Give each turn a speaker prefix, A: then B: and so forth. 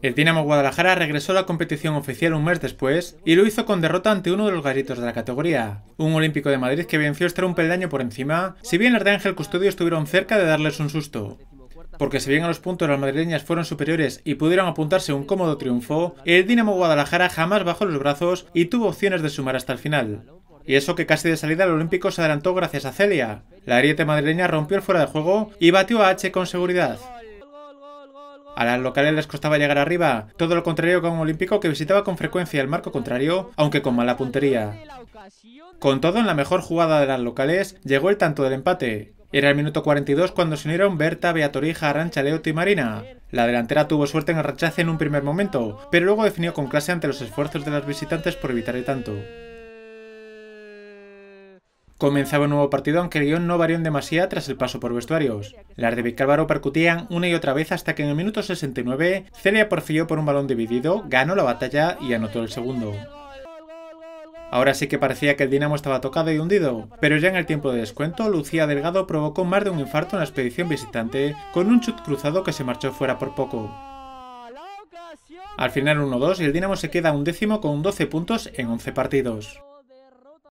A: El Dinamo Guadalajara regresó a la competición oficial un mes después y lo hizo con derrota ante uno de los garitos de la categoría, un Olímpico de Madrid que venció estar un peldaño por encima, si bien las de Ángel Custodio estuvieron cerca de darles un susto. Porque si bien a los puntos las madrileñas fueron superiores y pudieron apuntarse un cómodo triunfo, el Dinamo Guadalajara jamás bajó los brazos y tuvo opciones de sumar hasta el final. Y eso que casi de salida el Olímpico se adelantó gracias a Celia. La ariete madrileña rompió el fuera de juego y batió a H con seguridad. A las locales les costaba llegar arriba, todo lo contrario con un Olímpico que visitaba con frecuencia el marco contrario, aunque con mala puntería. Con todo, en la mejor jugada de las locales llegó el tanto del empate. Era el minuto 42 cuando se unieron Berta, Beatorija, Arancha, Leoto y Marina. La delantera tuvo suerte en el rechace en un primer momento, pero luego definió con clase ante los esfuerzos de las visitantes por evitar el tanto. Comenzaba un nuevo partido aunque el guión no varió en demasía tras el paso por vestuarios. Las de Vicálvaro percutían una y otra vez hasta que en el minuto 69 Celia porfió por un balón dividido, ganó la batalla y anotó el segundo. Ahora sí que parecía que el Dinamo estaba tocado y hundido, pero ya en el tiempo de descuento, Lucía Delgado provocó más de un infarto en la expedición visitante con un chut cruzado que se marchó fuera por poco. Al final 1-2 y el Dinamo se queda un décimo con 12 puntos en 11 partidos.